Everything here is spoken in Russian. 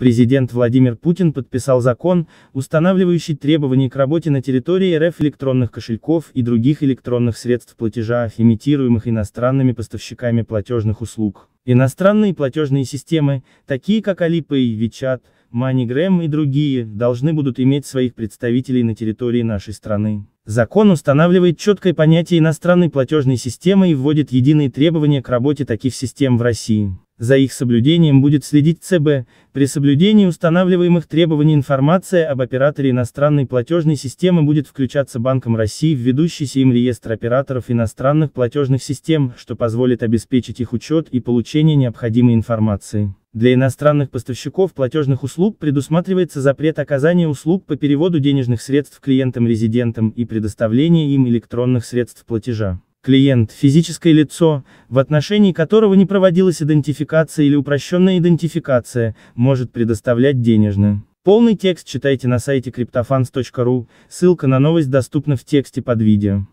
Президент Владимир Путин подписал закон, устанавливающий требования к работе на территории РФ электронных кошельков и других электронных средств платежа, имитируемых иностранными поставщиками платежных услуг. Иностранные платежные системы, такие как Alipay, Вичат, MoneyGram и другие, должны будут иметь своих представителей на территории нашей страны. Закон устанавливает четкое понятие иностранной платежной системы и вводит единые требования к работе таких систем в России. За их соблюдением будет следить ЦБ, при соблюдении устанавливаемых требований информация об операторе иностранной платежной системы будет включаться Банком России в ведущийся им реестр операторов иностранных платежных систем, что позволит обеспечить их учет и получение необходимой информации. Для иностранных поставщиков платежных услуг предусматривается запрет оказания услуг по переводу денежных средств клиентам-резидентам и предоставления им электронных средств платежа. Клиент – физическое лицо, в отношении которого не проводилась идентификация или упрощенная идентификация, может предоставлять денежную. Полный текст читайте на сайте криптофанс.ру. ссылка на новость доступна в тексте под видео.